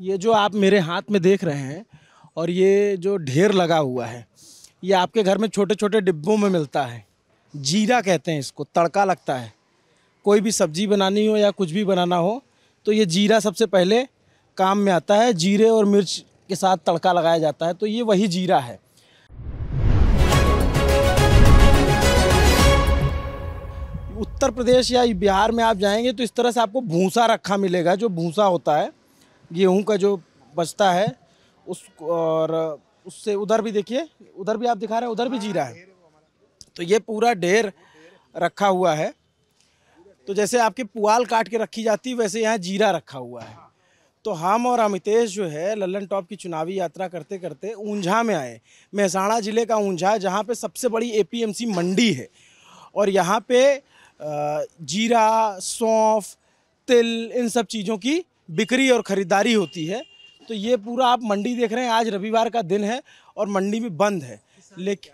ये जो आप मेरे हाथ में देख रहे हैं और ये जो ढेर लगा हुआ है ये आपके घर में छोटे छोटे डिब्बों में मिलता है जीरा कहते हैं इसको तड़का लगता है कोई भी सब्जी बनानी हो या कुछ भी बनाना हो तो ये जीरा सबसे पहले काम में आता है जीरे और मिर्च के साथ तड़का लगाया जाता है तो ये वही जीरा है उत्तर प्रदेश या बिहार में आप जाएंगे तो इस तरह से आपको भूसा रखा मिलेगा जो भूसा होता है गेहूँ का जो बचता है उस और उससे उधर भी देखिए उधर भी आप दिखा रहे हैं उधर भी जीरा है तो ये पूरा ढेर रखा हुआ है तो जैसे आपकी पुआल काट के रखी जाती है वैसे यहाँ जीरा रखा हुआ है तो हम और अमितेश जो है लल्लन टॉप की चुनावी यात्रा करते करते ऊंझा में आए मेहसाणा ज़िले का ऊंझा जहाँ पे सबसे बड़ी एपीएमसी मंडी है और यहाँ पे जीरा सौंफ तिल इन सब चीज़ों की बिक्री और ख़रीदारी होती है तो ये पूरा आप मंडी देख रहे हैं आज रविवार का दिन है और मंडी भी बंद है लेकिन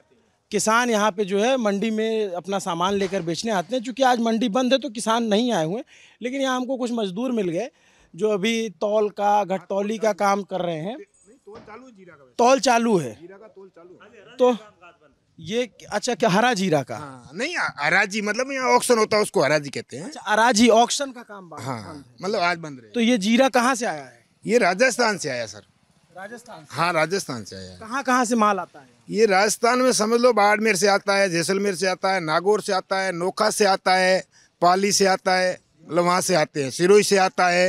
किसान यहाँ पे जो है मंडी में अपना सामान लेकर बेचने आते हैं चूँकि आज मंडी बंद है तो किसान नहीं आए हुए लेकिन यहाँ हमको कुछ मजदूर मिल गए जो अभी तौल का घटतौली का काम कर रहे हैं तौल चालू है तौल चालू है तो ये अच्छा क्या हरा जीरा का हाँ, नहीं अराजी मतलब यहाँ ऑक्शन होता है उसको हराजी कहते हैं अच्छा अराजी ऑक्शन का काम हाँ मतलब आज बंद रहे तो ये जीरा कहाँ से आया है ये राजस्थान से आया सर राजस्थान हाँ राजस्थान से आया कहाँ कहाँ से माल आता है ये राजस्थान में समझ लो बाड़मेर से आता है जैसलमेर से आता है नागौर से आता है नोखा से आता है पाली से आता है मतलब वहाँ से आते हैं सिरोही से आता है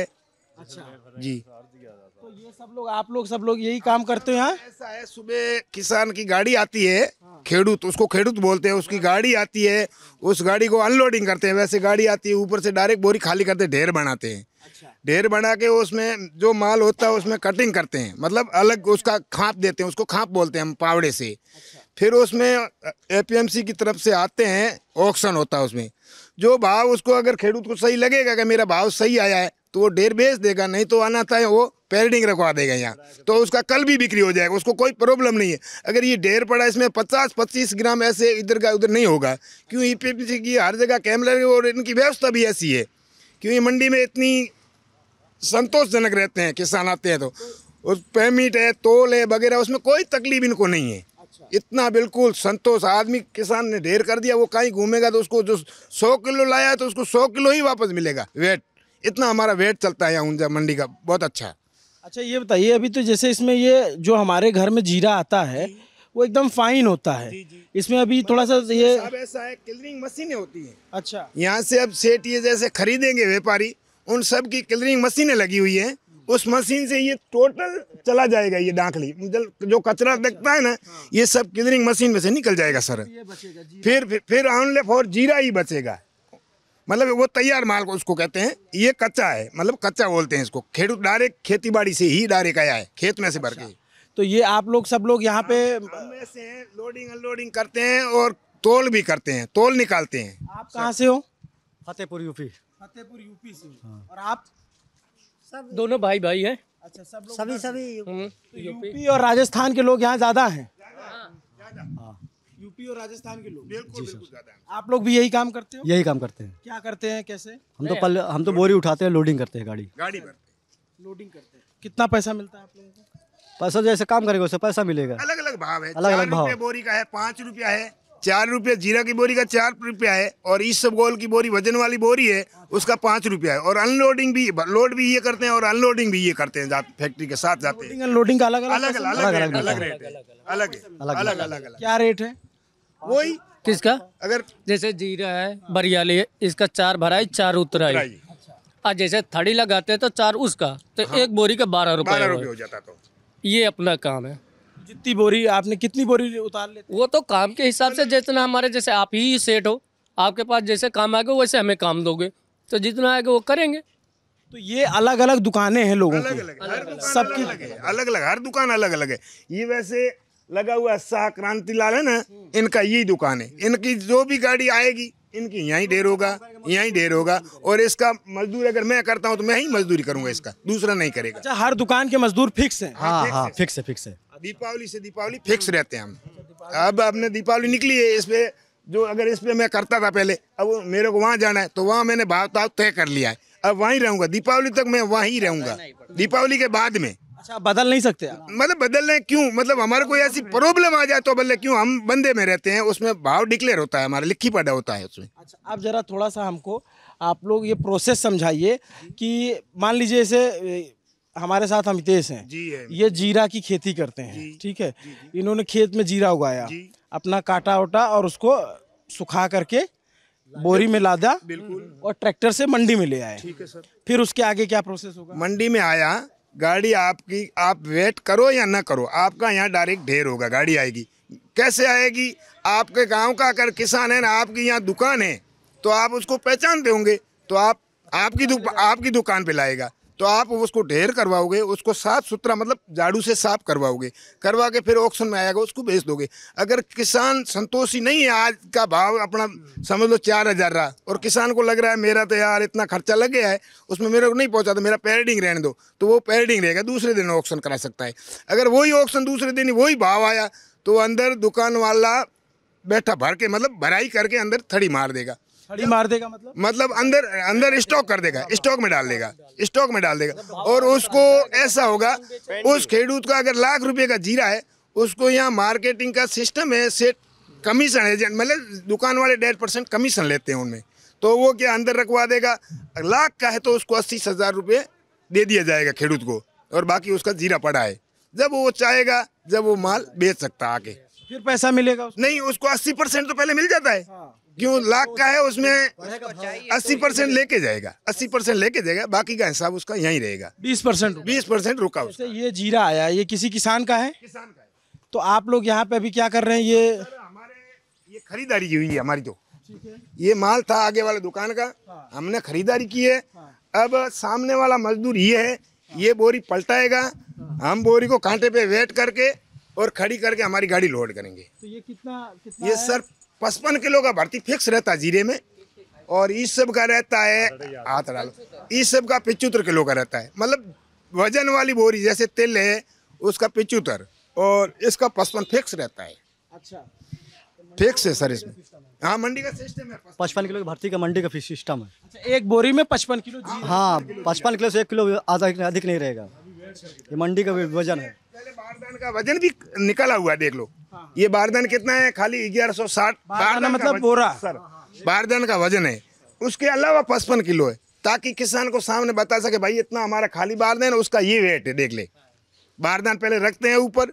अच्छा जी तो ये सब लोग आप लोग सब लोग यही काम करते हो यहाँ ऐसा है सुबह किसान की गाड़ी आती है खेडूत उसको खेडूत बोलते हैं उसकी गाड़ी आती है उस गाड़ी को अनलोडिंग करते हैं वैसे गाड़ी आती है ऊपर से डायरेक्ट बोरी खाली करते ढेर बनाते हैं अच्छा। ढेर बना के उसमें जो माल होता है उसमें कटिंग करते हैं मतलब अलग उसका खाप देते हैं उसको खाप बोलते हैं हम पावड़े से अच्छा। फिर उसमें एपीएमसी की तरफ से आते हैं ऑक्शन होता है उसमें जो भाव उसको अगर खेडूत को सही लगेगा कि मेरा भाव सही आया है तो वो ढेर बेच देगा नहीं तो आना था वो पेरिंग रखवा देगा यहाँ तो उसका कल भी बिक्री हो जाएगा उसको कोई प्रॉब्लम नहीं है अगर ये ढेर पड़ा इसमें पचास पच्चीस ग्राम ऐसे इधर का उधर नहीं होगा क्यों ई पी की हर जगह कैमरे और इनकी व्यवस्था भी ऐसी है क्योंकि मंडी में इतनी संतोषजनक रहते हैं किसान आते हैं तो उस पेमिट है तोल है वगैरह उसमें कोई तकलीफ इनको नहीं है अच्छा। इतना बिल्कुल संतोष आदमी किसान ने ढेर कर दिया वो कहीं घूमेगा तो उसको जो सौ किलो लाया तो उसको सौ किलो ही वापस मिलेगा वेट इतना हमारा वेट चलता है यहाँ मंडी का बहुत अच्छा है अच्छा ये बताइए अभी तो जैसे इसमें ये जो हमारे घर में जीरा आता है वो एकदम फाइन होता है जी जी। इसमें अभी मतलब थोड़ा सा ये ऐसा है क्लिनिंग मशीनें होती हैं अच्छा यहाँ से अब सेठ ये जैसे खरीदेंगे व्यापारी उन सब की क्लिनिंग मशीनें लगी हुई हैं उस मशीन से ये टोटल चला जाएगा ये डाकली मतलब जो कचरा अच्छा। लगता है ना हाँ। ये सब क्लिनिंग मशीन में से निकल जाएगा सर फिर फिर ऑनले फॉर जीरा ही बचेगा मतलब वो तैयार माल को उसको कहते हैं ये कच्चा है मतलब कच्चा बोलते हैं इसको खेड़ डायरेक्ट खेती बाड़ी से ही डायरेक्ट आया है खेत में से भर के अच्छा। तो ये आप लोग सब लोग यहाँ पे से लोडिंग अनलोडिंग करते हैं और तोल भी करते हैं तोल निकालते हैं आप कहाँ से हो फतेहपुर यूपी फतेहपुर यूपी से हाँ। और आप सब दोनों भाई भाई है अच्छा सब लोग सभी सभी तो यूपी।, और राजस्थान के लोग यहाँ ज्यादा है हाँ।, हाँ। यूपी और राजस्थान के लोग बिल्कुल बिल्कुल ज्यादा आप लोग भी यही काम करते हो यही काम करते हैं क्या करते हैं कैसे हम तो पल हम तो बोरी उठाते हैं लोडिंग करते हैं गाड़ी गाड़ी लोडिंग करते हैं कितना पैसा मिलता है आप लोगों को पैसा तो जैसे काम करेगा उसे पैसा मिलेगा अलग अलग भाव है अलग अलग भाव बोरी का है पाँच रुपया है चार रुपया जीरा की बोरी का चार रुपया है और इस सब गोल की बोरी वजन वाली बोरी है उसका पाँच रुपया है और अनलोडिंग भी लोड भी ये करते हैं और अनलोडिंग भी ये करते हैं फैक्ट्री के साथ जाते हैं अनलोडिंग का अलग अलग अलग अलग अलग अलग अलग अलग अलग क्या रेट है वही किसका अगर जैसे जीरा है बरियाली है इसका चार भराई चार उतराई और अच्छा। जैसे थड़ी लगाते हैं तो चार उसका तो हाँ। एक बोरी का बारह रुपए हो जाता तो ये अपना काम है जितनी बोरी आपने कितनी बोरी उतार ले वो तो काम के हिसाब से जितना हमारे जैसे आप ही सेट हो आपके पास जैसे काम आएगा वैसे हमें काम दोगे तो जितना आएगा वो करेंगे तो ये अलग अलग दुकानें हैं लोगों की सबकी अलग अलग हर दुकान अलग अलग है ये वैसे लगा हुआ शाह क्रांति लाल है ना इनका यही दुकान है इनकी जो भी गाड़ी आएगी इनकी यहाँ ढेर होगा यहाँ ढेर होगा और इसका मजदूर अगर मैं करता हूँ तो मैं ही मजदूरी करूंगा इसका दूसरा नहीं करेगा अच्छा हर दुकान के मजदूर फिक्स है हाँ हाँ, हाँ फिक्स है फिक्स है दीपावली से दीपावली फिक्स रहते हैं हम अब आपने दीपावली निकली है इस पे जो अगर इस पे मैं करता था पहले अब मेरे को वहाँ जाना है तो वहाँ मैंने भाव ताव तय कर लिया है अब वहीं रहूंगा दीपावली तक मैं वहीं रहूंगा दीपावली के बाद में अच्छा बदल नहीं सकते आप मतलब बदलने क्यों मतलब हमारे कोई ऐसी प्रॉब्लम आ जाए तो बदले क्यों हम बंदे में रहते हैं उसमें भाव डिक्लेयर होता है हमारा लिखी पढ़ा होता है उसमें अच्छा आप जरा थोड़ा सा हमको आप लोग ये प्रोसेस समझाइए कि मान लीजिए इसे हमारे साथ अमितेश हैं जी है। ये जीरा की खेती करते हैं ठीक है इन्होंने खेत में जीरा उगाया जी। अपना काटा उटा और उसको सुखा करके बोरी में लादा बिल्कुल और ट्रैक्टर से मंडी में ले आए ठीक है सर फिर उसके आगे क्या प्रोसेस होगा मंडी में आया गाड़ी आपकी आप वेट करो या ना करो आपका यहाँ डायरेक्ट ढेर होगा गाड़ी आएगी कैसे आएगी आपके गांव का अगर किसान है ना आपकी यहाँ दुकान है तो आप उसको पहचानते होंगे तो आप आपकी दुक, आपकी दुकान पे लाएगा तो आप उसको ढेर करवाओगे उसको साफ सुथरा मतलब झाड़ू से साफ करवाओगे करवा के फिर ऑक्शन में आएगा उसको बेच दोगे अगर किसान संतोषी नहीं है आज का भाव अपना समझ लो चार हज़ार रहा और किसान को लग रहा है मेरा तो यार इतना खर्चा लग गया है उसमें मेरे को नहीं पहुँचा तो मेरा पेरडिंग रहने दो तो वो पेरडिंग रहेगा दूसरे दिन ऑक्शन करा सकता है अगर वही ऑक्शन दूसरे दिन वही भाव आया तो अंदर दुकान वाला बैठा भर के मतलब भराई करके अंदर थड़ी मार देगा छड़ी मार देगा मतलब मतलब अंदर अंदर स्टॉक कर देगा स्टॉक में डाल देगा स्टॉक में डाल देगा और उसको ऐसा होगा उस खेडूत का अगर लाख रुपए का जीरा है उसको यहाँ मार्केटिंग का सिस्टम है सेट कमीशन एजेंट मतलब दुकान वाले डेढ़ परसेंट कमीशन लेते हैं उनमें तो वो क्या अंदर रखवा देगा लाख का है तो उसको अस्सी हज़ार रुपये दे दिया जाएगा खेडूत को और बाकी उसका जीरा पड़ा है जब वो चाहेगा जब वो माल बेच सकता आके फिर पैसा मिलेगा उसको? नहीं उसको अस्सी परसेंट तो पहले मिल जाता है हाँ। क्यों लाख का है उसमें तो तो अस्सी परसेंट लेके जाएगा अस्सी परसेंट लेके जाएगा बाकी का हिसाब उसका यही रहेगा बीस परसेंट बीस परसेंट रुका अच्छा, उसका ये जीरा आया ये किसी किसान का है किसान का है तो आप लोग यहाँ पे अभी क्या कर रहे हैं ये हमारे ये खरीदारी हुई है हमारी तो ये माल था आगे वाले दुकान का हमने खरीदारी की है अब सामने वाला मजदूर ये है ये बोरी पलटाएगा हम बोरी को कांटे पे वेट करके और खड़ी करके हमारी गाड़ी लोड करेंगे तो ये कितना, कितना ये सर पचपन किलो का भर्ती फिक्स रहता है जीरे में और इस सब का रहता है हाथ डालो इस सब का पिचुत्र किलो का रहता है मतलब वजन वाली बोरी जैसे तिल है उसका पिचुत्र और इसका पचपन फिक्स रहता है अच्छा फिक्स है सर इसमें हाँ मंडी का सिस्टम है पचपन किलो की भर्ती का मंडी का सिस्टम है अच्छा, एक बोरी में पचपन किलो हाँ, हाँ पचपन किलो से एक किलो आधा अधिक नहीं रहेगा ये मंडी का वजन है बारदान का वजन भी निकला हुआ देख लो हाँ। ये बारदान कितना है खाली ग्यारह सौ साठ मतलब बोरा सर बारदान का वजन है उसके अलावा पचपन किलो है ताकि किसान को सामने बता सके भाई इतना हमारा खाली बारदान उसका ये वेट है देख ले बारदान पहले रखते हैं ऊपर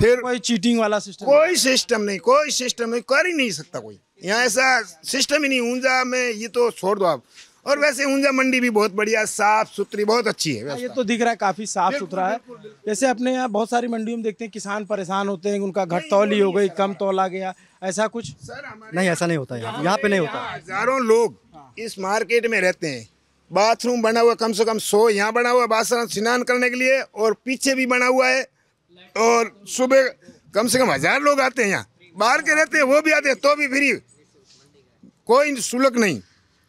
फिर कोई चीटिंग वाला सिस्टम कोई सिस्टम नहीं कोई सिस्टम नहीं कर ही नहीं सकता कोई यहाँ ऐसा सिस्टम ही नहीं ऊंजा में ये तो छोड़ दो आप और वैसे ऊंजा मंडी भी बहुत बढ़िया साफ सुथरी बहुत अच्छी है हाँ, ये तो दिख रहा है काफी साफ सुथरा है जैसे अपने यहाँ बहुत सारी मंडियों में देखते हैं किसान परेशान होते हैं उनका घट तौली हो गई कम हाँ। तौला गया ऐसा कुछ सर नहीं ऐसा नहीं होता यहाँ यहाँ पे नहीं होता हजारों लोग हाँ। इस मार्केट में रहते हैं बाथरूम बना हुआ कम से कम सो यहाँ बना हुआ बाथरूम स्नान करने के लिए और पीछे भी बना हुआ है और सुबह कम से कम हजार लोग आते हैं यहाँ बाहर के रहते हैं वो भी आते हैं तो भी फ्री कोई शुल्क नहीं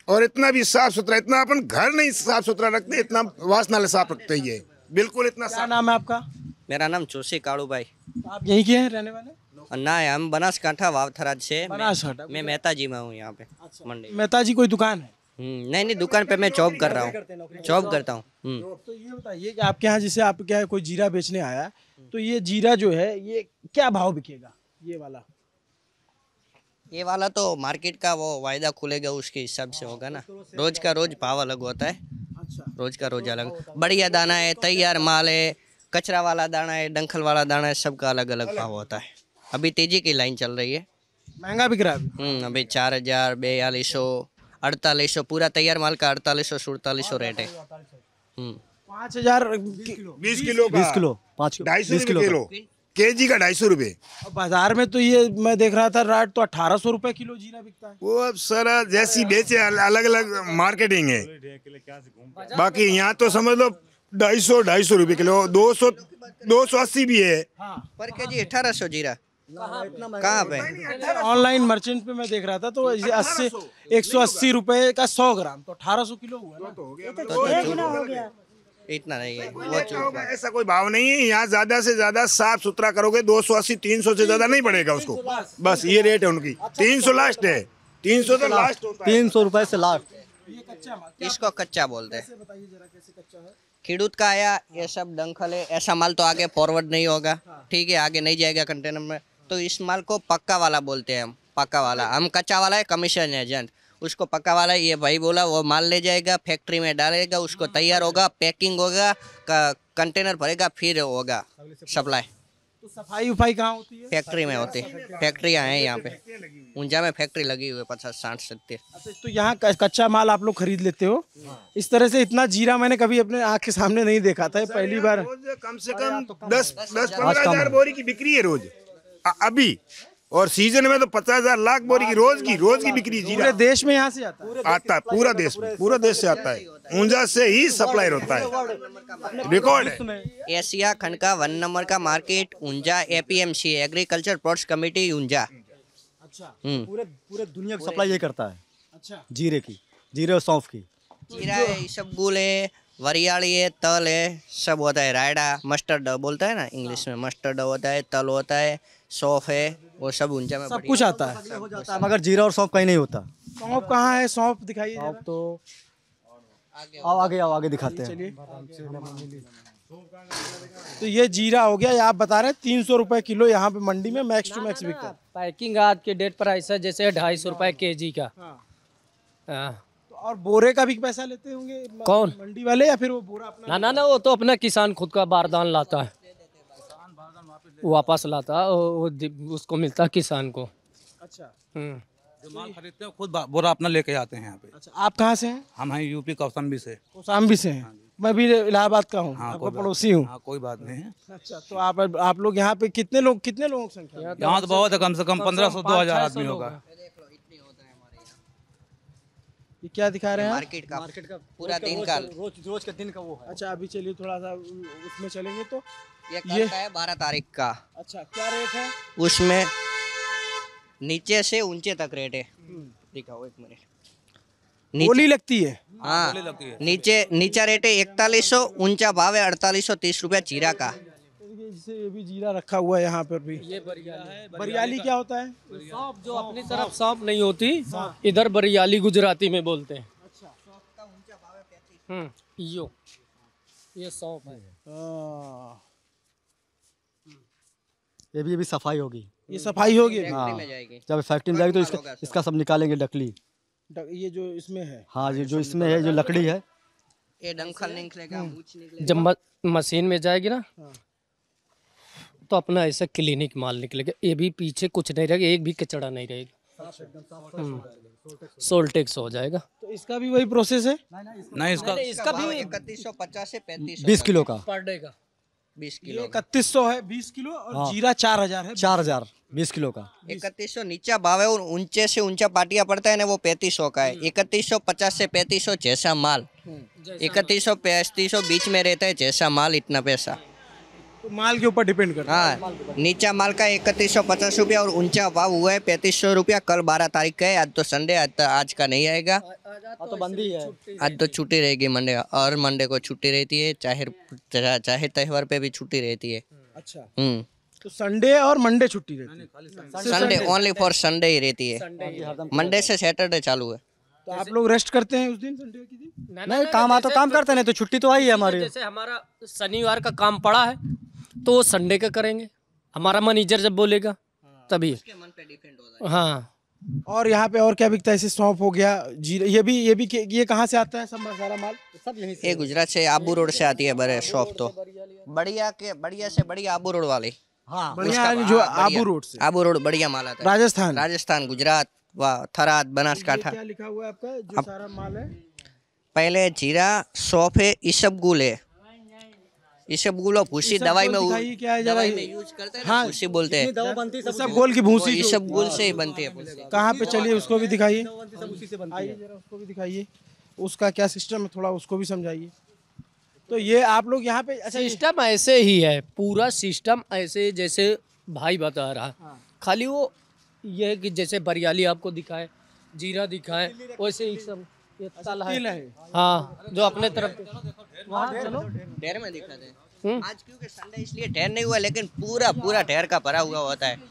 और इतना भी साफ सुथरा इतना अपन घर नहीं साफ सुथरा रखते इतना वासनाले साफ रखते ये बिल्कुल इतना क्या नाम है आपका मेरा नाम चोशी काड़ू भाई तो आप यहीं के हैं रहने वाले ना हम बनासकांठा वावथराज से मैं मेहता जी में हूँ यहाँ पे अच्छा। मंडी मेहता जी कोई दुकान है हम्म, नहीं नहीं दुकान पे मैं जॉब कर रहा हूँ जॉब करता हूँ हम्म। तो, तो ये बताइए कि आपके यहाँ जैसे आप क्या कोई जीरा बेचने आया तो ये जीरा जो है ये क्या भाव बिकेगा ये वाला ये वाला तो मार्केट का वो वायदा खुलेगा उसके हिसाब से हाँ, होगा ना अच्छा। रोज का रोज भाव अलग होता है रोज का रोज अलग बढ़िया तो दाना है तैयार माल है कचरा वाला दाना है डंखल वाला दाना है सबका अलग अलग भाव होता है अभी तेजी की लाइन चल रही है महंगा बिक रहा है अभी हम्म, चार हजार बयालीस सौ अड़तालीस सौ पूरा तैयार माल का अड़तालीस सौ सड़तालीस सौ रेट है हम्म। पाँच हजार बीस किलो बीस किलो पाँच ढाई सौ किलो के जी का ढाई सौ रूपए बाजार में तो ये मैं देख रहा था राट तो अठारह सौ रुपये किलो जीना बिकता है वो अब सर जैसी बेचे अलग अलग मार्केटिंग है बाकी यहाँ तो समझ लो ढाई सौ ढाई सौ रूपए किलो दो सौ दो सौ अस्सी भी है हाँ। पर के जी अठारह सौ जीरा कहाँ पे ऑनलाइन मर्चेंट पे मैं देख रहा था तो अस्सी एक सौ अस्सी रूपए का सौ ग्राम तो अठारह सौ किलो हुआ तो, इतना नहीं है ऐसा कोई भाव नहीं है यहाँ ज्यादा से ज्यादा साफ सुथरा करोगे दो सौ अस्सी तीन सौ से ज्यादा नहीं पड़ेगा उसको बस ये रेट है उनकी तीन सौ लास्ट है तीन सौ तो लास्ट तीन सौ रूपए से लास्ट इसको कच्चा बोलते हैं खेडूत का आया ये सब दंखल है ऐसा माल तो आगे फॉरवर्ड नहीं होगा ठीक है आगे नहीं जाएगा कंटेनर में तो इस माल को पक्का वाला बोलते हैं हम पक्का वाला हम कच्चा वाला है कमीशन एजेंट उसको पक्का वाला ये भाई बोला वो माल ले जाएगा फैक्ट्री में डालेगा उसको हाँ, तैयार हाँ। होगा पैकिंग होगा कंटेनर भरेगा फिर होगा सप्लाई तो सफाई उफाई कहाँ होती है फैक्ट्री में होती है फैक्ट्रियाँ हैं यहाँ पे ऊंजा में फैक्ट्री लगी हुई है पचास साठ सत्तर अच्छा, तो यहाँ कच्चा माल आप लोग खरीद लेते हो हाँ। इस तरह से इतना जीरा मैंने कभी अपने आँख के सामने नहीं देखा था पहली बार कम से तो कम दस दस पंद्रह हजार बोरी की बिक्री है रोज अभी और सीजन में तो पचास हजार लाख बोरी की रोज की रोज की बिक्री जीरा देश में यहाँ से आता है पूरा देश में पूरा देश से आता है ऊंजा से ही सप्लाई होता है रिकॉर्ड एशिया खंड का वन नंबर का market Unjha APMC agriculture product committee Unjha अच्छा हम्म। पूरे पूरे दुनिया को सप्लाई ये करता है अच्छा जीरे की जीरे और सौंफ की जीरा है इसबगुल है वरियाली है तल है सब होता है रायडा मस्टर्ड बोलता है ना इंग्लिश में मस्टर्ड होता है तल होता है सौंफ है वो सब ऊंचा में सब कुछ आता है मगर जीरा और सौंप कहीं नहीं होता सौंप कहाँ है सौंप दिखाइए सौंफ तो आओ आगे आओ आगे दिखाते हैं तो ये जीरा हो गया आप बता रहे हैं तीन सौ रुपए किलो यहाँ पे मंडी में मैक्स टू मैक्स बिकता है पैकिंग आज के डेट प्राइस है जैसे ढाई सौ रुपए के जी का हाँ। हाँ। और बोरे का भी पैसा लेते होंगे कौन मंडी वाले या फिर वो बोरा अपना ना ना ना वो तो अपना किसान खुद का बारदान लाता है वापस लाता वो उसको मिलता किसान को अच्छा हम्म। जो माल खरीदते हैं खुद बोरा अपना लेके आते हैं यहाँ पे अच्छा आप कहाँ से हैं हम हैं यूपी कौशाम्बी से कौशाम्बी से हैं हाँ मैं भी इलाहाबाद का हूँ हाँ, पड़ोसी हूँ हाँ, कोई बात नहीं अच्छा तो आप आप लोग यहाँ पे कितने लोग कितने लोगों की संख्या यहाँ तो, तो बहुत है कम से कम पंद्रह सौ दो हजार आदमी होगा ये क्या दिखा रहे हैं मार्केट का मार्केट का पूरा दिन का रोज रोज का दिन का वो है अच्छा अभी चलिए थोड़ा सा उसमें चलेंगे तो ये ये है बारह तारीख का अच्छा क्या रेट है उसमें नीचे से ऊंचे तक रेट है हम्म। दिखाओ एक मिनट बोली लगती है हाँ नीचे नीचा रेट है इकतालीस सौ ऊंचा भाव है अड़तालीस सौ तीस रुपया चीरा का ये जैसे ये भी जीरा रखा हुआ है यहाँ पर भी ये बरियाली है बरियाली क्या होता है सांप जो अपनी तरफ सांप नहीं होती इधर बरियाली गुजराती में बोलते हैं अच्छा हम्म, यो ये सांप है हाँ। ये भी अभी सफाई होगी ये सफाई होगी हाँ जब फैक्ट्री में जाएगी तो इसका इसका सब निकालेंगे डकली ये जो इसमें है हाँ ये जो इसमें है जो लकड़ी है ये डंखल निकलेगा हम्म। जब मशीन में जाएगी ना हाँ। तो अपना ऐसा क्लिनिक माल निकलेगा ये भी पीछे कुछ नहीं रहेगा एक भी कचड़ा नहीं रहेगा सोल्टेक्स हो जाएगा तो इसका भी वही प्रोसेस है नहीं इसका इसका भी इकतीस सौ पचास से पैंतीस बीस किलो का पर डे का बीस किलो इकतीस सौ है बीस किलो और हाँ। जीरा चार हजार है चार हजार बीस किलो का इकतीस सौ नीचा भाव है ऊंचे से ऊंचा पाटिया पड़ता है ना वो पैंतीस सौ का है हम्म। इकतीस सौ पचास से पैंतीस सौ जैसा माल हम्म, इकतीस सौ पैंतीस सौ बीच में रहता है जैसा माल इतना पैसा तो माल के ऊपर डिपेंड करता है हाँ नीचा माल का इकतीस सौ पचास रुपया और ऊंचा भाव हुआ है पैंतीस सौ रुपया कल बारह तारीख का है आज तो संडे आज तो आज का नहीं आएगा आज तो, तो बंदी है आज तो छुट्टी रहेगी मंडे और मंडे को छुट्टी रहती है चाहे चाहे त्यौहार पे भी छुट्टी रहती है अच्छा हम्म तो संडे और मंडे छुट्टी रहती है संडे ओनली फॉर संडे ही रहती है मंडे से सैटरडे चालू है तो आप लोग रेस्ट करते हैं उस दिन संडे के दिन नहीं, नहीं, नहीं काम आ तो काम करते नहीं तो छुट्टी तो आई है हमारी जैसे हमारा शनिवार का काम पड़ा है तो वो संडे का करेंगे हमारा मैनेजर जब बोलेगा हाँ। तभी हाँ और यहाँ पे और क्या बिकता है जैसे हो गया जीरा ये भी ये भी ये कहाँ से आता है सब सारा माल सब यहीं ये गुजरात से आबू रोड से आती है बड़े शॉप तो बढ़िया के बढ़िया से बढ़िया आबू रोड वाली हाँ जो आबू रोड से आबू रोड बढ़िया माल आता है राजस्थान राजस्थान गुजरात वाह थराद बनासकाठा क्या लिखा हुआ है आपका जो सारा माल है पहले जीरा सौंप है इसबगुल है इसे बोलो भूसी दवाई में क्या है दवाई में यूज करते हैं हाँ भूसी बोलते हैं दवा बनती है सब गोल की भूसी ये सब गोल से ही बनती है कहाँ पे चलिए उसको भी दिखाइए उसको भी दिखाइए उसका क्या सिस्टम है थोड़ा उसको भी समझाइए तो ये आप लोग यहाँ पे अच्छा सिस्टम ऐसे ही है पूरा सिस्टम ऐसे जैसे भाई बता रहा हाँ। खाली वो ये है कि जैसे बरियाली आपको दिखाए जीरा दिखाए वैसे ही सब ये तल है हाँ जो अपने तरफ ढेर में दिखा दे हम्म। आज क्योंकि संडे इसलिए ढेर नहीं हुआ लेकिन पूरा पूरा ढेर का भरा हुआ होता है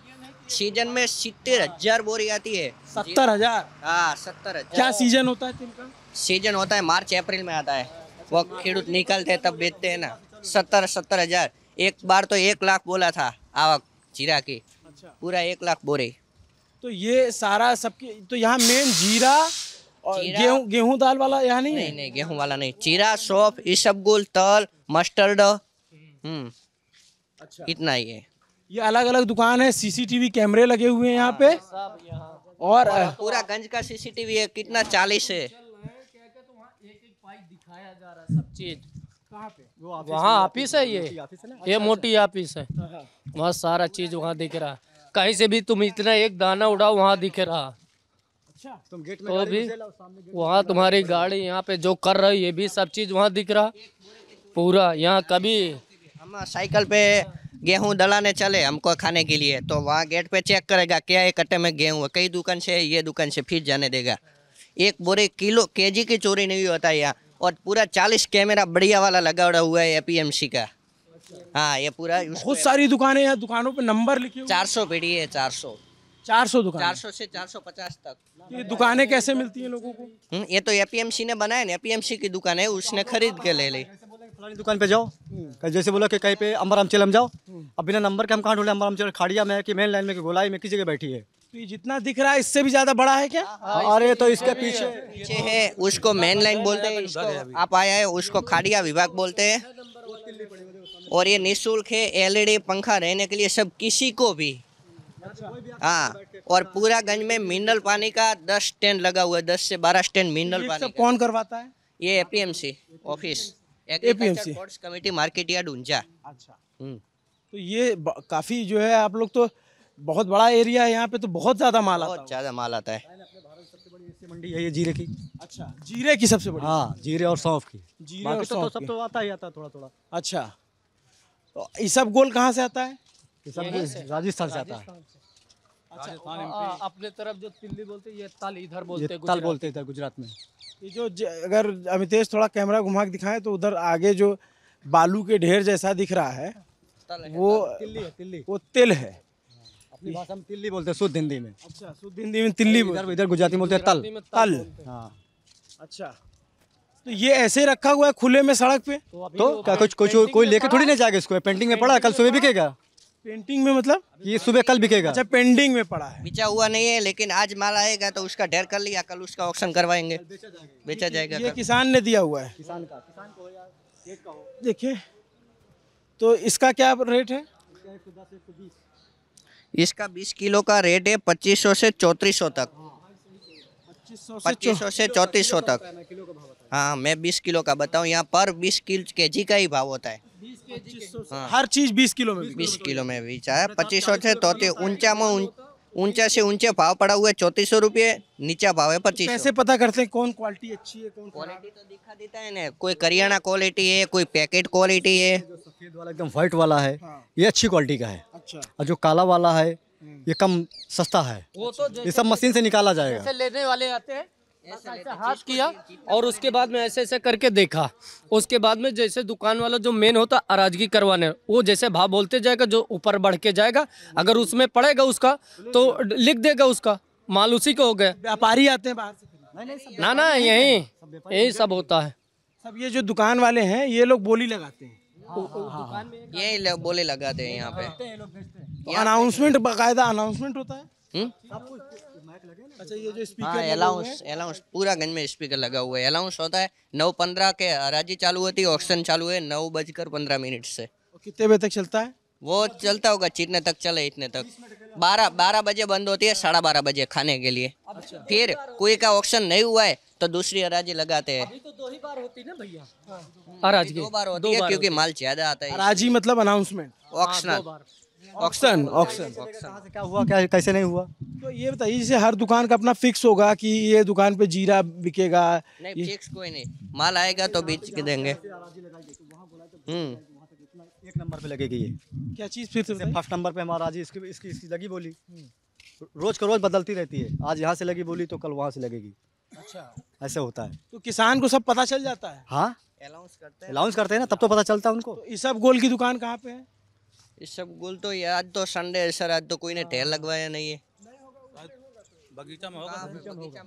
सीजन में सितर हजार बोरी आती है सत्तर हजार हाँ सत्तर हजार क्या सीजन होता है तिनका सीजन होता है मार्च अप्रैल में आता है वो खेडूत निकलते तब बेचते हैं ना सत्तर सत्तर हजार एक बार तो एक लाख बोला था आवक जीरा की अच्छा। पूरा एक लाख बोरी तो ये सारा सबकी तो यहाँ मेन जीरा और गेहूं गेहूं दाल वाला यहाँ नहीं नहीं नहीं गेहूं वाला नहीं चीरा सौफ इसबगुल तल मस्टर्ड हम्म। हम्म। अच्छा इतना ही है ये अलग अलग दुकान है सीसीटीवी कैमरे लगे हुए हैं यहाँ पे हाँ, और पूरा गंज का सीसीटीवी है कितना चालीस है सब चीज वहाँ ऑफिस है ये ये अच्छा, मोटी ऑफिस अच्छा। है वहाँ हाँ। सारा चीज वहाँ दिख रहा है कहीं से भी तुम इतना एक दाना उड़ाओ वहाँ दिख रहा अच्छा। तुम गेट में तो भी वहाँ तुम्हारी गाड़ी यहाँ पे जो कर रही है ये भी सब चीज वहाँ दिख रहा पूरा यहाँ कभी हम साइकिल पे गेहूँ दलाने चले हमको खाने के लिए तो वहाँ गेट पे चेक करेगा क्या एक कट्टे में गेहूँ है कई दुकान से ये दुकान से फिर जाने देगा एक बोरे किलो केजी की चोरी नहीं होता यहाँ और पूरा चालीस कैमरा बढ़िया वाला लगा हुआ है एपीएमसी का हाँ ये पूरा बहुत सारी दुकानें हैं दुकानों पे नंबर लिखे चार सौ पीढ़ी है चार सौ चार सौ दुकान चार सौ से चार सौ पचास तक ये दुकानें कैसे मिलती हैं लोगों को हम्म, ये तो एपीएमसी ने बनाया ना एपीएमसी की दुकान है उसने खरीद के ले ली फलानी दुकान पे जाओ जैसे बोला कि कहीं पे अम्बर आमचेलम जाओ अब बिना नंबर के हम कहाँ ढूंढे अम्बर आमचेल खाड़िया में कि मेन लाइन में कि गोलाई में किसी जगह बैठी है तो ये जितना दिख रहा है इससे भी ज्यादा बड़ा है क्या हाँ, अरे तो इसके पीछे पीछे है उसको मेन लाइन बोलते हैं आप आया है उसको खाड़िया विभाग बोलते हैं और ये निःशुल्क है एल e पंखा रहने के लिए सब किसी को भी हाँ और पूरा गंज में मिनरल पानी का दस स्टैंड लगा हुआ है दस से बारह स्टैंड मिनरल पानी का। कौन करवाता है ये APMC office APMC committee market या ऊंचा अच्छा हम्म। तो ये काफी जो है आप लोग तो बहुत बड़ा एरिया है यहाँ पे तो बहुत ज्यादा माल आता है ज्यादा माल आता है मंडी है ये जीरे की अच्छा जीरे की सबसे बड़ी हाँ जीरे और सौंफ की जीरे और तो सब तो आता ही आता थोड़ा थोड़ा अच्छा तो ये सब गोल कहाँ से आता है राजस्थान से आता है अच्छा हाँ, हाँ, अपने तरफ जो तिल्ली बोलते ये तल इधर बोलते हैं तल बोलते इधर गुजरात में ये जो अगर अमितेश थोड़ा कैमरा घुमा के दिखाए तो उधर आगे जो बालू के ढेर जैसा दिख रहा है वो तिल्ली है तिल्ली वो तिल है अपनी भाषा में तिल्ली बोलते हैं शुद्ध हिंदी में अच्छा शुद्ध हिंदी में तिल्ली इधर गुजराती बोलते हैं तल तल हाँ। अच्छा तो ये ऐसे रखा हुआ है खुले में सड़क पे तो, तो क्या कुछ कुछ कोई लेके थोड़ी नहीं जाएगा इसको पेंटिंग में पड़ा कल सुबह बिकेगा पेंटिंग में मतलब ये सुबह कल बिकेगा अच्छा पेंडिंग में पड़ा है बिचा हुआ नहीं है लेकिन आज माल आएगा तो उसका ढेर कर लिया कल उसका ऑप्शन करवाएंगे बेचा जाएगा ये किसान ने दिया हुआ है किसान का किसान को यार देखिए तो इसका क्या रेट है इसका बीस किलो का रेट है पच्चीस सौ से चौतीस सौ तक हाँ, पच्चीस सौ से चौतीस सौ तक हाँ मैं बीस किलो का बताऊँ यहाँ पर बीस किलो के जी का ही भाव होता है हाँ। हर चीज बीस किलो में बीस किलो में भी चाहे मतलब पच्चीस सौ से तो ऊंचा में ऊंचा से ऊंचे भाव पड़ा हुआ है चौतीस सौ रूपये नीचा भाव है पच्चीस तो कैसे पता करते हैं कौन क्वालिटी अच्छी है कौन क्वालिटी तो दिखा देता है ना कोई करियाना क्वालिटी है कोई पैकेट क्वालिटी है सफेद वाला एकदम व्हाइट वाला है हाँ। ये अच्छी क्वालिटी का है अच्छा और जो काला वाला है हम्म। ये कम सस्ता है वो तो ये सब मशीन से निकाला जाएगा लेने वाले आते हैं हाथ किया और उसके बाद में ऐसे ऐसे करके देखा उसके बाद में जैसे दुकान वाला जो मेन होता अराजगी करवाने वो जैसे भाव बोलते जाएगा जो ऊपर बढ़ के जाएगा अगर उसमें पड़ेगा उसका तो लिख देगा उसका माल उसी का हो गया व्यापारी आते हैं बाहर से ना ना यही यही सब होता है सब ये जो दुकान वाले हैं ये लोग बोली लगाते हैं यही लोग बोले लगाते हैं यहाँ पे अनाउंसमेंट तो बाकायदा अनाउंसमेंट होता है हम्म? अच्छा हाँ, पूरा गन में स्पीकर लगा हुआ है अलाउंस होता है नौ पंद्रह के हराजी चालू होती है ऑक्शन चालू है नौ बजकर पंद्रह मिनट से कितने बजे तक चलता है वो चलता होगा जितने तक चले इतने तक बारह बारह बजे बंद होती है साढ़े बारह बजे खाने के लिए अच्छा। फिर कोई का ऑप्शन नहीं हुआ है तो दूसरी अराजी लगाते हैं तो दो ही बार होती है ना भैया हाँ। दो बार होती है क्योंकि माल ज्यादा आता है हराजी मतलब अनाउंसमेंट हाँ, ऑक्शनल ऑक्शन ऑक्शन क्या हुआ क्या कैसे नहीं हुआ तो ये बताइए जैसे हर दुकान का अपना फिक्स होगा कि ये दुकान पे जीरा बिकेगा नहीं फिक्स कोई नहीं माल आएगा तो बेच के देंगे हम्म। एक नंबर पे लगेगी ये क्या चीज़ फिर से फर्स्ट नंबर पे हमारा आज इसकी इसकी इसकी लगी बोली हम्म। रोज का रोज बदलती रहती है आज यहाँ से लगी बोली तो कल वहाँ से लगेगी अच्छा ऐसे होता है तो किसान को सब पता चल जाता है हाँ अलाउंस करते हैं अलाउंस करते हैं ना तब तो पता चलता है उनको तो इस सब गोल की दुकान कहाँ पे है सब गुल तो आज तो संडे है सर आज तो कोई ने ढेर हाँ। लगवाया नहीं है बगीचा में होगा हाँ,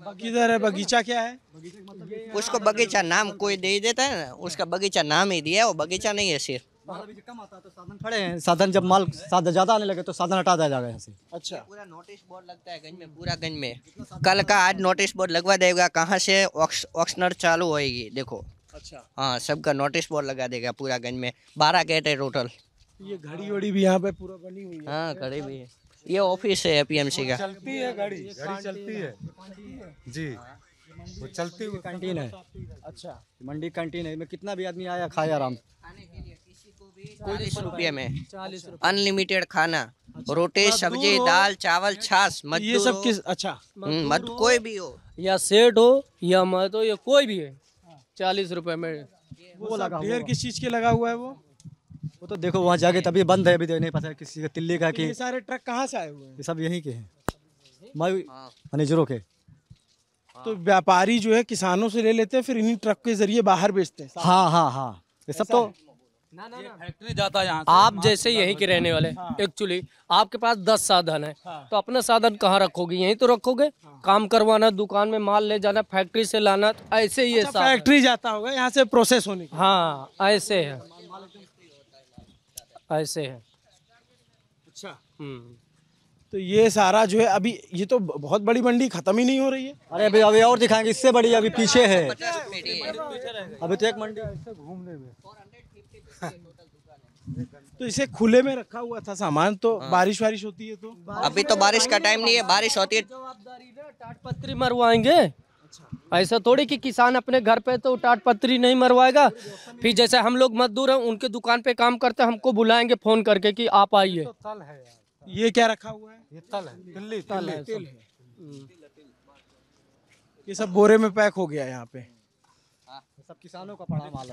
बगीचा है बगीचा क्या है मतलब उसको बगीचा नाम कोई दे देता है ना उसका बगीचा नाम ही दिया है वो बगीचा नहीं है सिर्फ तो खड़े हैं साधन जब माल ज्यादा आने लगे तो साधन हटा दिया जाएगा यहाँ से अच्छा पूरा नोटिस बोर्ड लगता है गंज में पूरा गंज में कल का आज नोटिस बोर्ड लगवा देगा कहाँ से ऑक्सनर चालू होगी देखो अच्छा हाँ सबका नोटिस बोर्ड लगा देगा पूरा गंज में बारह गेट है टोटल ये घड़ी वड़ी भी यहाँ पे पूरा बनी हुई है हाँ घड़ी भी है ये ऑफिस है पीएमसी का चलती है घड़ी घड़ी चलती है जी वो चलती हुई कैंटीन है अच्छा मंडी कैंटीन है कितना भी आदमी आया खाया आराम चालीस रुपये में चालीस अनलिमिटेड खाना अच्छा। रोटी सब्जी दाल चावल छाछ ये सब किस अच्छा हम्म, मत कोई भी हो या सेठ हो या मत हो या कोई भी है चालीस रुपये में वो लगा ढेर किस चीज के लगा हुआ है वो वो तो देखो वहाँ जाके तभी बंद है अभी तो नहीं पता किसी का तिल्ली का कि सारे ट्रक कहाँ से आए हुए हैं ये सब यहीं के हैं मायू मनेजरों हाँ। हाँ, के हाँ। तो व्यापारी जो है किसानों से ले लेते हैं फिर इन्हीं ट्रक के जरिए बाहर बेचते हैं हाँ हाँ हाँ ये सब तो ना ना फैक्ट्री जाता है यहाँ आप जैसे यहीं के रहने वाले हाँ। एक्चुअली आपके पास दस साधन है हाँ। तो अपना साधन कहाँ रखोगे यहीं तो रखोगे हाँ। काम करवाना दुकान में माल ले जाना फैक्ट्री से लाना तो ऐसे ही अच्छा, फैक्ट्री जाता होगा यहाँ से प्रोसेस होने हाँ ऐसे है ऐसे है अच्छा हम्म। तो ये सारा जो है अभी ये तो बहुत बड़ी मंडी खत्म ही नहीं हो रही है अरे अभी अभी और दिखाएंगे इससे बड़ी अभी पीछे है अभी तो एक मंडी घूमने में तो इसे खुले में रखा हुआ था सामान तो हाँ। बारिश वारिश होती है तो अभी तो बारिश का टाइम नहीं है बारिश होती है जवाबदारी ना टाट पत्री मरवाएंगे ऐसा थोड़ी कि किसान अपने घर पे तो टाट पत्री नहीं मरवाएगा फिर जैसे हम लोग मजदूर हैं उनके दुकान पे काम करते हैं हमको बुलाएंगे फोन करके कि आप आइए तो ये क्या रखा हुआ है ये तल है तिल्ली तल है ये सब बोरे में पैक हो गया यहाँ पे सब किसानों का पड़ा माल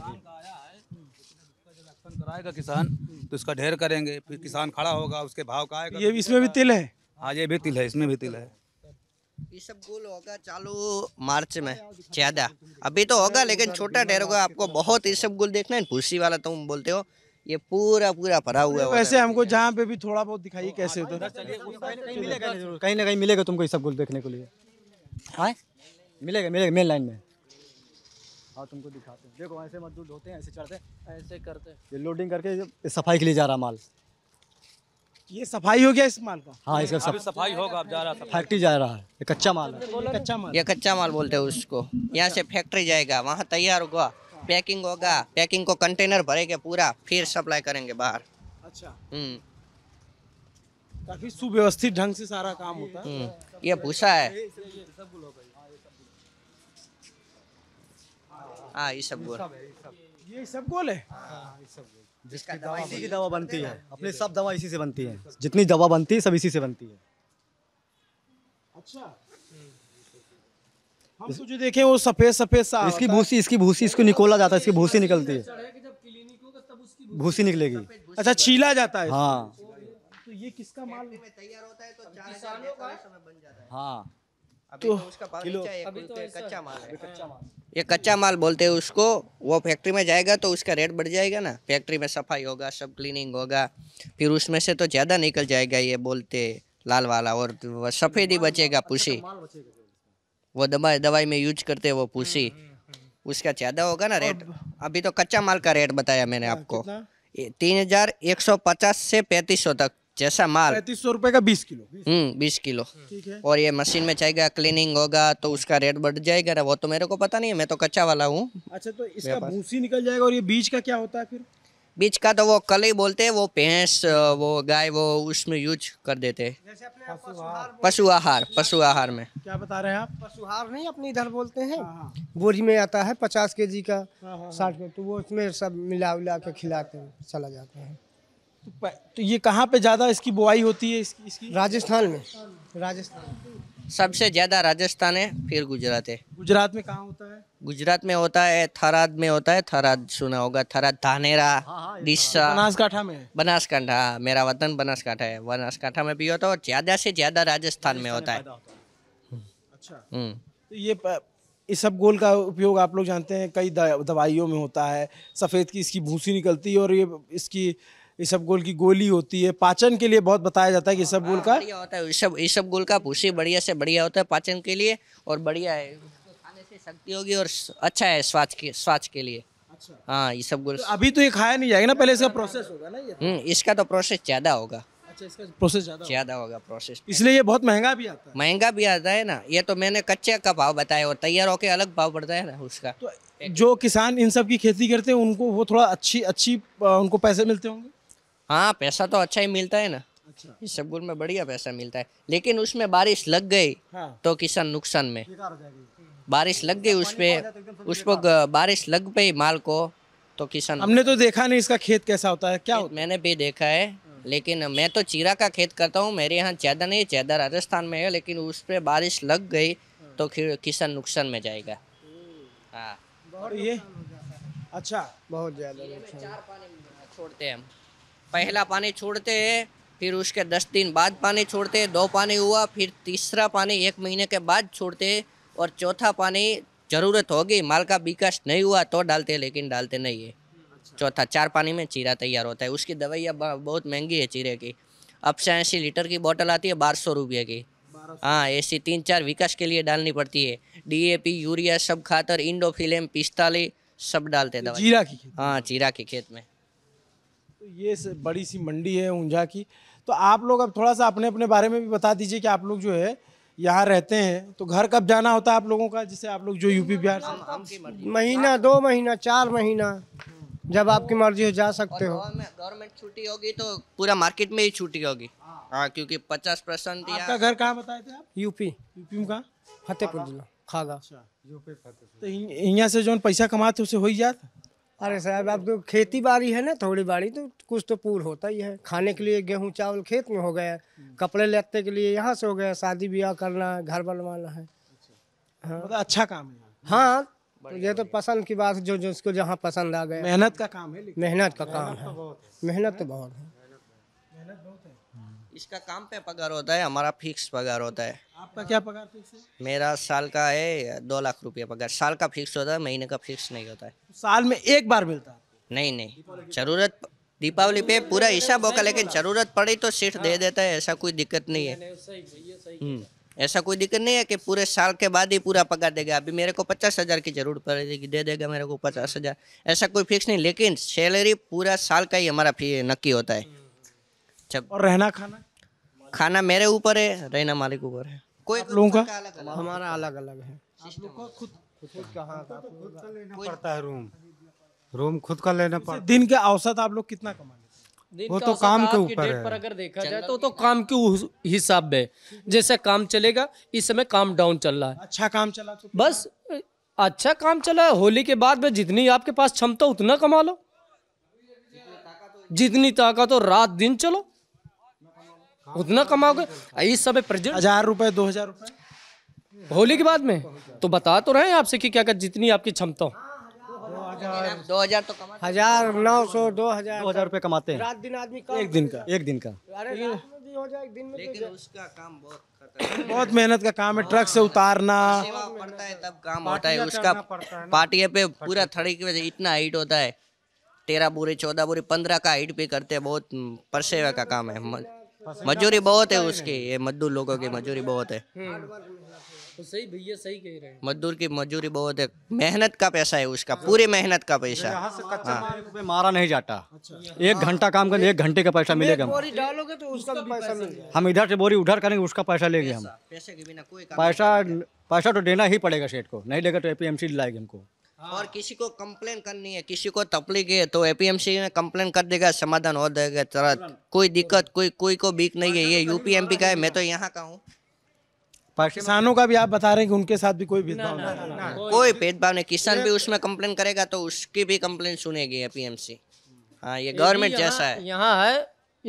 कराएगा किसान तो इसका ढेर करेंगे फिर किसान खड़ा होगा उसके भाव का आएगा ये इसमें भी तिल है हाँ ये भी तिल है इसमें भी तिल है ये सब गोल होगा चालू मार्च में हाँ, ज़्यादा अभी तो होगा लेकिन छोटा ढेर होगा आपको बहुत ये सब गोल देखना है भूसी वाला तुम तो बोलते हो ये पूरा पूरा भरा हुआ है वैसे हमको जहाँ पे भी थोड़ा बहुत दिखाइए तो कैसे होता है कहीं ना कहीं मिलेगा तुमको ये सब गोल देखने के लिए हाँ? मिलेगा मिलेगा मेन लाइन में हाँ तुमको दिखाते हैं देखो ऐसे मजदूर धोते हैं ऐसे चढ़ते हैं ऐसे करते हैं ये लोडिंग करके सफाई के लिए जा रहा माल ये सफाई हो गया इस माल का हाँ इसका सब सफाई होगा अब जा रहा है फैक्ट्री जा रहा है ये कच्चा माल है कच्चा माल ये कच्चा माल बोलते हैं उसको यहाँ से फैक्ट्री जाएगा वहाँ तैयार होगा पैकिंग होगा पैकिंग को कंटेनर भरेगा पूरा फिर सप्लाई करेंगे बाहर अच्छा हम्म। काफी सुव्यवस्थित ढंग से सारा काम होता है हम्म। ये भूसा है हाँ ये सब गोल ये सब गोल है हाँ, जिसकी दवा इसी की दवा बनती है अपनी सब दवा इसी से बनती है जितनी दवा बनती है सब इसी से बनती है अच्छा हम तो जो देखे वो सफेद सफेद सा इसकी भूसी इसकी भूसी इसको निकोला जाता है इसकी भूसी निकलती है भूसी निकलेगी अच्छा छीला जाता है हाँ तो ये किसका माल में तैयार होता है तो चार बन जाता है हाँ अभी तो, तो उसका तो अभी तो कच्चा माल है कच्चा माल ये कच्चा माल बोलते हैं उसको वो फैक्ट्री में जाएगा तो उसका रेट बढ़ जाएगा ना फैक्ट्री में सफाई होगा सब क्लीनिंग होगा फिर उसमें से तो ज़्यादा निकल जाएगा ये बोलते लाल वाला और सफ़ेद ही बचेगा अच्छा, पुसी वो दवा दवाई में यूज करते वो हम्म, पुशी हम्म, हम्म। उसका ज़्यादा होगा ना रेट अभी तो कच्चा माल का रेट बताया मैंने आपको तीन हजार एक सौ पचास से पैंतीस सौ तक जैसा माल पैंतीस सौ रुपए का बीस किलो हम्म बीस किलो ठीक है और ये मशीन में चाहिए क्लीनिंग होगा तो उसका रेट बढ़ जाएगा ना वो तो मेरे को पता नहीं है मैं तो कच्चा वाला हूँ अच्छा तो इसका भूसी निकल जाएगा और ये बीज का क्या होता है फिर बीच का तो वो कल ही बोलते हैं वो भैंस वो गाय वो उसमें यूज कर देते हैं पशु आहार पशु आहार में क्या बता रहे हैं आप पशु आहार नहीं अपने इधर बोलते हैं हाँ, हाँ। बोरी में आता है पचास के जी का हाँ, साठ के तो वो उसमें सब मिला उला के खिलाते हैं चला जाते हैं तो, ये कहाँ पे ज़्यादा इसकी बुआई होती है इसकी, इसकी? राजस्थान में राजस्थान सबसे ज़्यादा राजस्थान है फिर गुजरात है गुजरात में कहाँ होता है गुजरात में होता है थराद में होता है थराद सुना होगा थराद धानेरा डिस्सा हाँ, हाँ, तो बनासकाठा में बनासकाठा हाँ, मेरा वतन बनासकाठा है बनासकाठा में भी होता है और ज़्यादा से ज़्यादा राजस्थान में होता है हम्म। अच्छा हम्म। तो ये इस सब गोल का उपयोग आप लोग जानते हैं कई दवाइयों में होता है सफ़ेद की इसकी भूसी निकलती है और ये इसकी इसबगोल की गोली होती है पाचन के लिए बहुत बताया जाता है कि इसबगोल हाँ, का होता है इसब इसबगोल का भूसी बढ़िया से बढ़िया होता है पाचन के लिए और बढ़िया है खाने से शक्ति होगी और अच्छा है स्वास्थ्य के स्वास्थ्य के लिए अच्छा। हाँ ये सब गोल तो अभी तो ये खाया नहीं जाएगा ना पहले इसका प्रोसेस होगा ना ये हम्म, इसका तो प्रोसेस ज़्यादा होगा अच्छा, इसका प्रोसेस ज़्यादा ज़्यादा होगा प्रोसेस इसलिए ये बहुत महंगा भी आता है महंगा भी आता है ना ये तो मैंने कच्चे का भाव बताया और तैयार होकर अलग भाव पड़ता है ना उसका तो जो किसान इन सब की खेती करते हैं उनको वो थोड़ा अच्छी अच्छी उनको पैसे मिलते होंगे हाँ पैसा तो अच्छा ही मिलता है ना अच्छा इस में बढ़िया पैसा मिलता है लेकिन उसमें बारिश लग गई हाँ। तो किसान नुकसान में बारिश लग गई उस पर उस पर बारिश लग पई माल को तो किसान हमने तो देखा नहीं इसका खेत कैसा होता है क्या मैंने भी देखा है लेकिन मैं तो चीरा का खेत करता हूँ मेरे यहाँ ज़्यादा नहीं ज़्यादा राजस्थान में है लेकिन उस पर बारिश लग गई तो किसान नुकसान में जाएगा हाँ ये अच्छा बहुत ज़्यादा छोड़ते हैं हम पहला पानी छोड़ते हैं फिर उसके दस दिन बाद पानी छोड़ते हैं दो पानी हुआ फिर तीसरा पानी एक महीने के बाद छोड़ते हैं और चौथा पानी ज़रूरत होगी माल का विकास नहीं हुआ तो डालते लेकिन डालते नहीं है अच्छा। चौथा चार पानी में चीरा तैयार होता है उसकी दवाइयाँ बहुत महंगी है चीरे की अब से ऐसी लीटर की बॉटल आती है बारह सौ रुपये की हाँ ऐसी तीन चार विकास के लिए डालनी पड़ती है डीएपी यूरिया सब खातर इंडोफिलेम पिस्ताली सब डालते दवाई चीरा की हाँ चीरा के खेत में तो ये बड़ी सी मंडी है ऊंझा की तो आप लोग अब थोड़ा सा अपने अपने बारे में भी बता दीजिए कि आप लोग जो है यहाँ रहते हैं तो घर कब जाना होता है आप लोगों का जिससे आप लोग जो यूपी बिहार से महीना दो महीना चार महीना जब आपकी मर्जी हो जा सकते हो गवर्नमेंट छुट्टी होगी तो पूरा मार्केट में ही छुट्टी होगी हाँ क्योंकि पचास परसेंट आपका घर कहाँ बताए थे आप यूपी यूपी में कहाँ फतेहपुर जिला खागा यूपी अच्छा, फतेहपुर तो यहाँ से जो पैसा कमाते उसे हो ही जाता अरे साहब अब तो खेती बाड़ी है ना थोड़ी बाड़ी तो कुछ तो पूर होता ही है खाने के लिए गेहूँ चावल खेत में हो गया हम्म। कपड़े लेते के लिए यहाँ से हो गया शादी ब्याह करना है घर बनवाना है अच्छा। हाँ मतलब अच्छा काम है हाँ ये तो पसंद की बात जो जिसको जहाँ पसंद आ गया मेहनत का काम है मेहनत का काम तो है मेहनत तो बहुत है इसका काम पे पगार होता है हमारा फिक्स पगार होता है आपका क्या पगार फिक्स है मेरा साल का है दो लाख रुपया पगार साल का फिक्स होता है महीने का फिक्स नहीं होता है साल में एक बार मिलता है नहीं नहीं जरूरत दीपावली पे पूरा हिसाब होगा लेकिन जरूरत पड़ी तो सीट दे देता है ऐसा कोई दिक्कत नहीं है हम्म, ऐसा कोई दिक्कत नहीं है कि पूरे साल के बाद ही पूरा पगार देगा अभी मेरे को पचास हज़ार की जरूरत पड़ेगी दे देगा मेरे को पचास हज़ार ऐसा कोई फिक्स नहीं लेकिन सैलरी पूरा साल का ही हमारा नक्की होता है अच्छा और रहना खाना खाना मेरे ऊपर है रहना मालिक ऊपर है कोई लोगों का हमारा अलग अलग है है रूम रूम खुद का लेना पड़ता दिन के औसत आप लोग कितना कमा वो तो काम के ऊपर है पर अगर देखा जाए तो तो काम के हिसाब में जैसे काम चलेगा इस समय काम डाउन चल रहा है अच्छा काम चला तो बस अच्छा काम चला है होली के बाद में जितनी आपके पास क्षमता उतना कमा लो जितनी ताकत हो रात दिन चलो उतना कमाओगे इस समय प्रेजेंट हजार रुपए दो हजार रुपए होली के बाद में तो बता तो रहे हैं आपसे कि क्या क्या जितनी आपकी क्षमता हो दो हजार तो कमा हजार नौ सौ दो हजार दो हजार रुपए कमाते हैं रात दिन आदमी एक दिन का एक दिन का तो लेकिन उसका काम बहुत बहुत मेहनत का काम है ट्रक से हाँ, उतारना पड़ता है तब काम होता है उसका पार्टी पे पूरा थड़ी की वजह इतना हाइट होता है तेरह बुरे चौदह बुरे पंद्रह का हाइट पे करते हैं बहुत हम्म, परसेवा का काम है मजूरी बहुत है उसकी ये मजदूर लोगों की मजूरी बहुत हम्म। है तो सही भैया सही कह रहे हैं मजदूर की मजूरी बहुत है मेहनत का पैसा है उसका पूरी मेहनत का पैसा हाँ। मारा नहीं जाता अच्छा। एक घंटा काम करने एक घंटे का पैसा मिलेगा डालोगे तो उसका पैसा मिलेगा हम इधर से बोरी उधर करेंगे उसका पैसा लेंगे हम पैसा पैसा तो देना ही पड़ेगा सेठ को नहीं देगा तो एपीएमसी लाएगी हमको हाँ। और किसी को कंप्लेन करनी है किसी को तपली है तो एपीएमसी में कंप्लेन कर देगा समाधान हो देगा तरह कोई दिक्कत कोई कोई को बीक नहीं है ये यूपीएमपी का है मैं तो यहाँ का हूँ किसानों का भी आप बता रहे हैं कि उनके साथ भी कोई भेदभाव नहीं कोई भेदभाव नहीं किसान भी उसमें कंप्लेन करेगा तो उसकी भी कंप्लेन सुनेगी एपीएमसी हाँ ये गवर्नमेंट जैसा है यहाँ है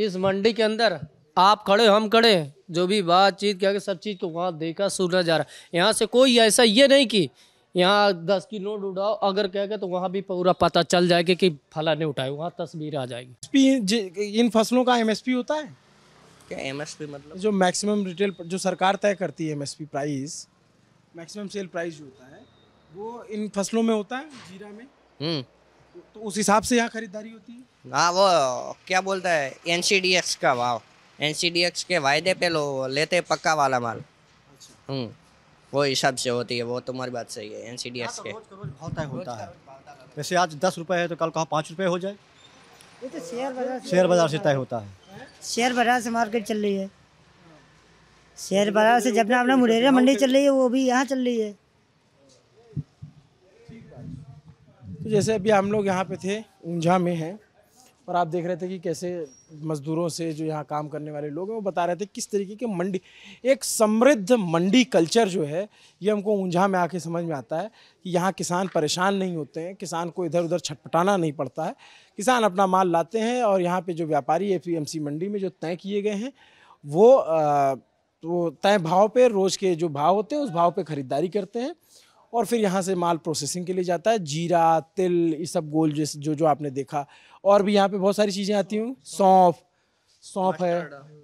इस मंडी के अंदर आप खड़े हम खड़े जो भी बातचीत क्या सब चीज़ को वहाँ देखा सुना जा रहा है यहाँ से कोई ऐसा ये नहीं की यहाँ दस की नोट उठाओ अगर कह गए तो वहाँ भी पूरा पता चल जाएगा कि फला ने उठाए वहाँ तस्वीर आ जाएगी इन फसलों का एमएसपी होता है क्या एमएसपी मतलब जो मैक्सिमम रिटेल जो सरकार तय करती है MSP price maximum sale price जो होता है वो इन फसलों में होता है जीरा में हम्म। तो उस हिसाब से यहाँ खरीदारी होती है हाँ वो क्या बोलता है एन का वाह एन के वायदे पे लो लेते पक्का वाला माल अच्छा हम्म। वो हिसाब से होती है वो तो तुम्हारी बात सही है एन सी डी एस के होता है वैसे आज दस रुपये है तो कल कहा पाँच रुपये हो जाए ये तो शेयर बाजार शेयर बाजार से तय होता है शेयर बाजार से मार्केट चल रही है शेयर बाजार से जब ना अपना मुडेरा मंडी चल रही है वो भी यहाँ चल रही है तो जैसे अभी हम लोग यहाँ पे थे ऊंझा में हैं और आप देख रहे थे कि कैसे मज़दूरों से जो यहाँ काम करने वाले लोग हैं वो बता रहे थे किस तरीके के मंडी एक समृद्ध मंडी कल्चर जो है ये हमको ऊंझा में आके समझ में आता है कि यहाँ किसान परेशान नहीं होते हैं किसान को इधर उधर छटपटाना नहीं पड़ता है किसान अपना माल लाते हैं और यहाँ पे जो व्यापारी एफ मंडी में जो तय किए गए हैं वो आ, वो तय भाव पर रोज़ के जो भाव होते हैं उस भाव पर ख़रीदारी करते हैं और फिर यहाँ से माल प्रोसेसिंग के लिए जाता है जीरा तिल ये सब गोल जैसे जो जो आपने देखा और भी यहाँ पे बहुत सारी चीज़ें आती हूँ सौंफ सौंफ है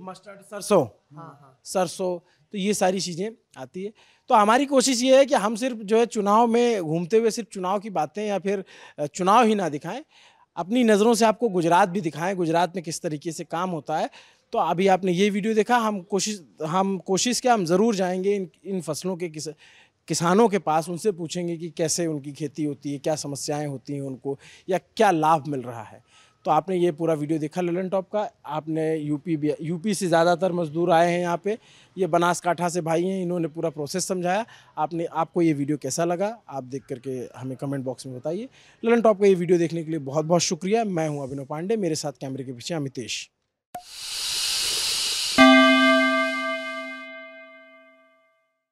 मस्टर्ड सरसों हाँ, हाँ। सरसों तो ये सारी चीज़ें आती है तो हमारी कोशिश ये है कि हम सिर्फ जो है चुनाव में घूमते हुए सिर्फ चुनाव की बातें या फिर चुनाव ही ना दिखाएं अपनी नज़रों से आपको गुजरात भी दिखाएं गुजरात में किस तरीके से काम होता है तो अभी आपने ये वीडियो देखा हम कोशिश हम कोशिश क्या हम ज़रूर जाएंगे इन इन फसलों के किस किसानों के पास उनसे पूछेंगे कि कैसे उनकी खेती होती है क्या समस्याएं होती हैं उनको या क्या लाभ मिल रहा है तो आपने ये पूरा वीडियो देखा ललन टॉप का आपने यूपी भी यूपी से ज़्यादातर मजदूर आए हैं यहाँ पे ये बनासकाठा से भाई हैं इन्होंने पूरा प्रोसेस समझाया आपने आपको ये वीडियो कैसा लगा आप देख करके हमें कमेंट बॉक्स में बताइए ललन टॉप का ये वीडियो देखने के लिए बहुत बहुत शुक्रिया मैं हूँ अभिनव पांडे मेरे साथ कैमरे के पीछे अमितेश